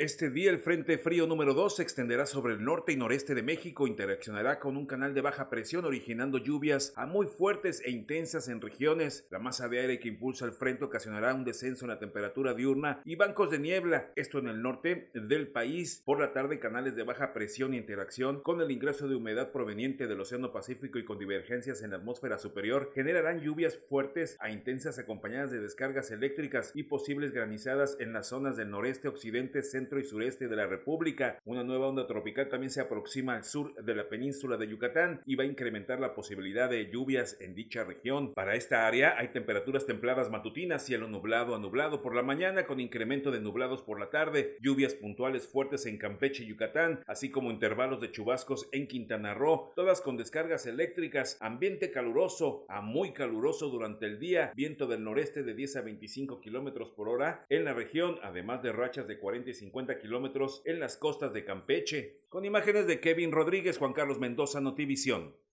Este día el Frente Frío número 2 se extenderá sobre el norte y noreste de México, interaccionará con un canal de baja presión originando lluvias a muy fuertes e intensas en regiones, la masa de aire que impulsa el frente ocasionará un descenso en la temperatura diurna y bancos de niebla, esto en el norte del país, por la tarde canales de baja presión e interacción con el ingreso de humedad proveniente del Océano Pacífico y con divergencias en la atmósfera superior generarán lluvias fuertes a intensas acompañadas de descargas eléctricas y posibles granizadas en las zonas del noreste, occidente, centro y sureste de la República. Una nueva onda tropical también se aproxima al sur de la península de Yucatán y va a incrementar la posibilidad de lluvias en dicha región. Para esta área hay temperaturas templadas matutinas, cielo nublado a nublado por la mañana con incremento de nublados por la tarde, lluvias puntuales fuertes en Campeche y Yucatán, así como intervalos de chubascos en Quintana Roo, todas con descargas eléctricas, ambiente caluroso a muy caluroso durante el día, viento del noreste de 10 a 25 kilómetros por hora en la región, además de rachas de 40 y 50 kilómetros en las costas de Campeche. Con imágenes de Kevin Rodríguez, Juan Carlos Mendoza, Notivisión.